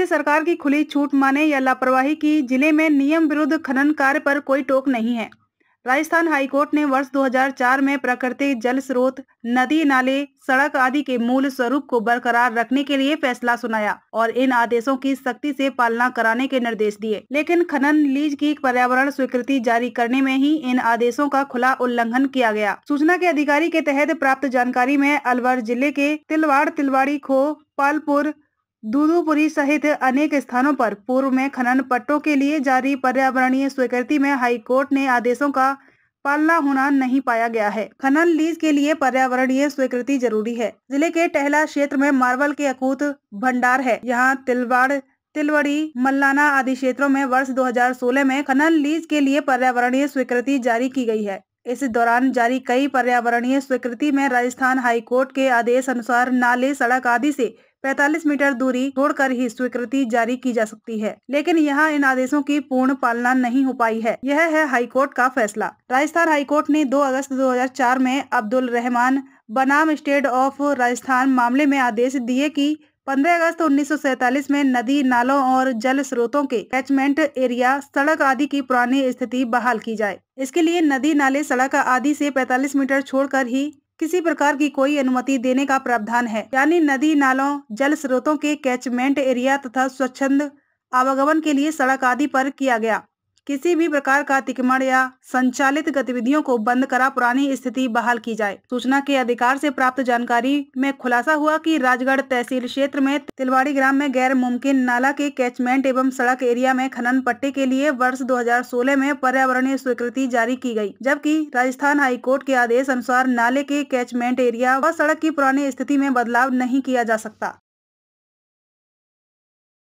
इसे सरकार की खुली छूट माने या लापरवाही की जिले में नियम विरुद्ध खनन कार्य पर कोई टोक नहीं है राजस्थान हाईकोर्ट ने वर्ष 2004 में प्राकृतिक जल स्रोत नदी नाले सड़क आदि के मूल स्वरूप को बरकरार रखने के लिए फैसला सुनाया और इन आदेशों की सख्ती से पालना कराने के निर्देश दिए लेकिन खनन लीज की पर्यावरण स्वीकृति जारी करने में ही इन आदेशों का खुला उल्लंघन किया गया सूचना के अधिकारी के तहत प्राप्त जानकारी में अलवर जिले के तिलवाड़ तिलवाड़ी खो पालपुर दूदूपुरी सहित अनेक स्थानों पर पूर्व में खनन पट्टों के लिए जारी पर्यावरणीय स्वीकृति में हाईकोर्ट ने आदेशों का पालना होना नहीं पाया गया है खनन लीज के लिए पर्यावरणीय स्वीकृति जरूरी है जिले के टहला क्षेत्र में मार्बल के अकूत भंडार है यहाँ तिलवाड़ तिलवड़ी मल्लाना आदि क्षेत्रों में वर्ष 2016 में खनन लीज के लिए पर्यावरणीय स्वीकृति जारी की गई है इस दौरान जारी कई पर्यावरणीय स्वीकृति में राजस्थान हाईकोर्ट के आदेश अनुसार नाले सड़क आदि से 45 मीटर दूरी छोड़कर ही स्वीकृति जारी की जा सकती है लेकिन यहाँ इन आदेशों की पूर्ण पालना नहीं हो पाई है यह है हाईकोर्ट का फैसला राजस्थान हाईकोर्ट ने 2 अगस्त 2004 में अब्दुल रहमान बनाम स्टेट ऑफ राजस्थान मामले में आदेश दिए कि 15 अगस्त 1947 में नदी नालों और जल स्रोतों के कैचमेंट एरिया सड़क आदि की पुरानी स्थिति बहाल की जाए इसके लिए नदी नाले सड़क आदि से 45 मीटर छोड़कर ही किसी प्रकार की कोई अनुमति देने का प्रावधान है यानी नदी नालों जल स्रोतों के कैचमेंट एरिया तथा स्वच्छंद आवागमन के लिए सड़क आदि पर किया गया किसी भी प्रकार का अतिक्रमण या संचालित गतिविधियों को बंद करा पुरानी स्थिति बहाल की जाए सूचना के अधिकार से प्राप्त जानकारी में खुलासा हुआ कि राजगढ़ तहसील क्षेत्र में तिलवाड़ी ग्राम में गैर मुमकिन नाला के कैचमेंट एवं सड़क एरिया में खनन पट्टे के लिए वर्ष 2016 में पर्यावरणीय स्वीकृति जारी की गयी जबकि राजस्थान हाईकोर्ट के आदेश अनुसार नाले के कैचमेंट एरिया व सड़क की पुरानी स्थिति में बदलाव नहीं किया जा सकता